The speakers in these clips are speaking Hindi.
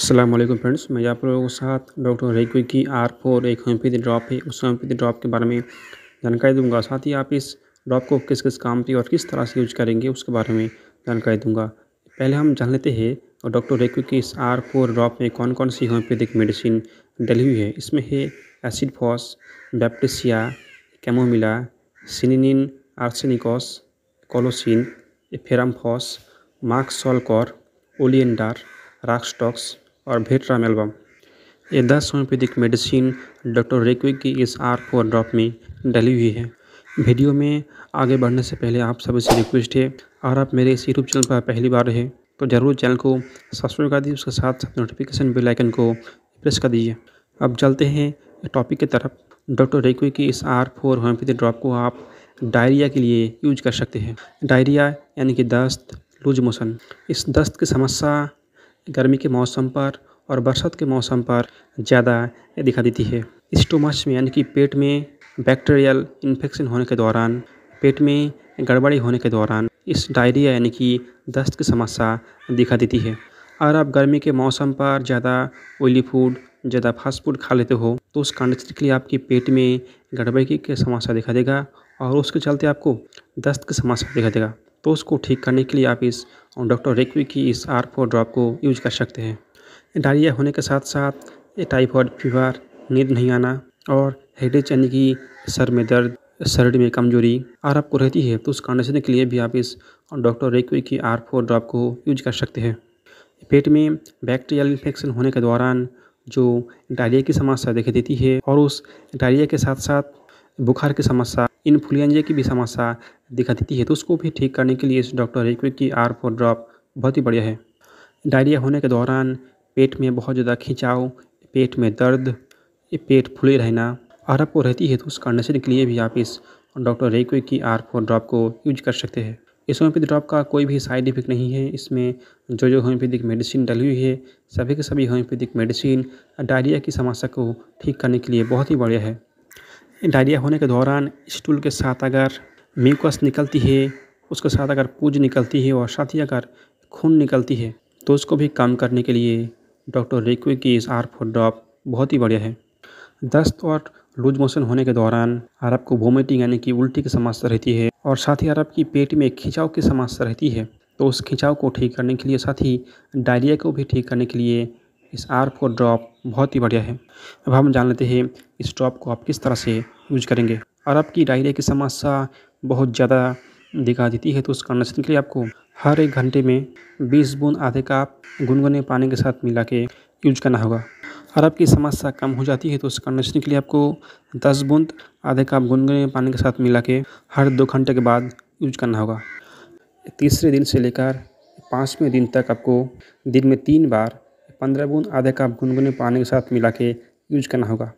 असलम फ्रेंड्स मैं आप लोगों के साथ डॉक्टर रेगवी की आर फोर एक होम्योपैथी ड्रॉप है उस होम्योपैथी ड्रॉप के बारे में जानकारी दूंगा साथ ही आप इस ड्रॉप को किस किस काम पे और किस तरह से यूज करेंगे उसके बारे में जानकारी दूंगा पहले हम जान लेते हैं और डॉक्टर रेगवी की इस आर फोर ड्रॉप में कौन कौन सी होम्योपैथिक मेडिसिन डली हुई है इसमें है acid phos baptisia chamomilla cina arsenicum colocynth ferrum phos मार्क्सॉलकॉर ओलियंडार राक्सटॉक्स और भेटराम एल्बम ये दस होम्योपैथिक मेडिसिन डॉक्टर रेक्विक की इस आर फोर ड्रॉप में डली हुई है वीडियो में आगे बढ़ने से पहले आप सभी से रिक्वेस्ट है अगर आप मेरे इस यूट्यूब चैनल पर पहली बार रहे तो ज़रूर चैनल को सब्सक्राइब कर दीजिए उसके साथ साथ नोटिफिकेशन बेल आइकन को प्रेस कर दीजिए अब चलते हैं टॉपिक की तरफ डॉक्टर रेक्वे की इस आर फोर होम्योपैथी ड्रॉप को आप डायरिया के लिए यूज कर सकते हैं डायरिया यानी कि दस्त लूज मोशन इस दस्त की समस्या गर्मी के मौसम पर और बरसात के मौसम पर ज़्यादा दिखा देती है स्टोमच में यानी कि पेट में बैक्टीरियल इन्फेक्शन होने के दौरान पेट में गड़बड़ी होने के दौरान इस डायरिया यानी कि दस्त की समस्या दिखा देती है अगर आप गर्मी के मौसम पर ज़्यादा ऑयली फूड ज़्यादा फास्ट फूड खा लेते हो तो उस कंडीशन के लिए आपकी पेट में गड़बड़ी की समस्या दिखा देगा और उसके चलते आपको दस्त की समस्या दिखा देगा तो उसको ठीक करने के लिए आप इस डॉक्टर रेक्वी की इस आर फोर ड्रॉप को यूज कर सकते हैं डायरिया होने के साथ साथ टाइफॉइड फीवर नींद नहीं आना और हेडे यानी कि सर में दर्द शरीर में कमजोरी और आपको रहती है तो उस कंडीशन के लिए भी आप इस डॉक्टर रेक्वी की आर फोर ड्रॉप को यूज कर सकते हैं पेट में बैक्टीरियल इन्फेक्शन होने के दौरान जो डायरिया की समस्या दिखाई देती है और उस डायरिया के साथ साथ बुखार की समस्या इन्फ्लुएंजे की भी समस्या दिखा देती है तो उसको भी ठीक करने के लिए इस डॉक्टर रिक्विक की आर फोर ड्रॉप बहुत ही बढ़िया है डायरिया होने के दौरान पेट में बहुत ज़्यादा खिंचाव पेट में दर्द पेट फूले रहना और आपको रहती है तो उस कंडीशन के लिए भी आप इस डॉक्टर रेक्विक की आर फोर ड्रॉप को यूज कर सकते हैं इस होम्योपैथी ड्रॉप का कोई भी साइड इफेक्ट नहीं है इसमें जो जो होम्योपैथिक मेडिसिन डली हुई है सभी के सभी होम्योपैथिक मेडिसिन डायरिया की समस्या को ठीक करने के लिए बहुत ही बढ़िया है डायरिया होने के दौरान स्टूल के साथ अगर म्यूकस निकलती है उसके साथ अगर पूज निकलती है और साथ ही अगर खून निकलती है तो उसको भी कम करने के लिए डॉक्टर रेक्वे की इस आर फोर ड्रॉप बहुत ही बढ़िया है दस्त और लूज मोशन होने के दौरान अरब को वोमिटिंग यानी कि उल्टी की समस्या रहती है और साथ ही अरब की पेट में खिंचाव की समस्या रहती है तो उस खिंचाव को ठीक करने के लिए साथ ही डायरिया को भी ठीक करने के लिए इस आर फोर ड्रॉप बहुत ही बढ़िया है अब हम जान लेते हैं इस ड्रॉप को आप किस तरह से यूज करेंगे और आपकी डायरिया की समस्या बहुत ज़्यादा दिखा देती है तो उस कंडीशन के लिए आपको हर एक घंटे में 20 बूंद आधे काप गुनगुने पानी के साथ मिला के यूज करना होगा और आपकी समस्या कम हो जाती है तो उस कंडीशन के लिए आपको 10 बूंद आधे काप गुनगुने पानी के साथ मिला के हर दो घंटे के बाद यूज करना होगा तीसरे दिन से लेकर पाँचवें दिन तक आपको दिन में तीन बार पंद्रह बूंद आधे कप गुनगुने पानी के साथ मिला के यूज करना होगा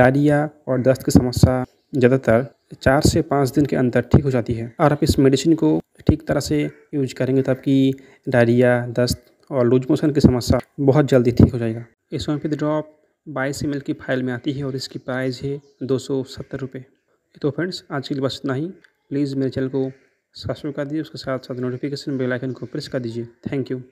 डायरिया और दस्त की समस्या ज़्यादातर चार से पाँच दिन के अंदर ठीक हो जाती है और आप इस मेडिसिन को ठीक तरह से यूज करेंगे तब कि डायरिया दस्त और लूज मोशन की समस्या बहुत जल्दी ठीक हो जाएगा इस होम्योपैथी ड्रॉप बाईस एम की फाइल में आती है और इसकी प्राइस है दो सौ सत्तर रुपये तो फ्रेंड्स आज के लिए बस इतना ही प्लीज़ मेरे चैनल को सब्सक्राइब कर दीजिए उसके साथ साथ नोटिफिकेशन बेल आइकन को प्रेस कर दीजिए थैंक यू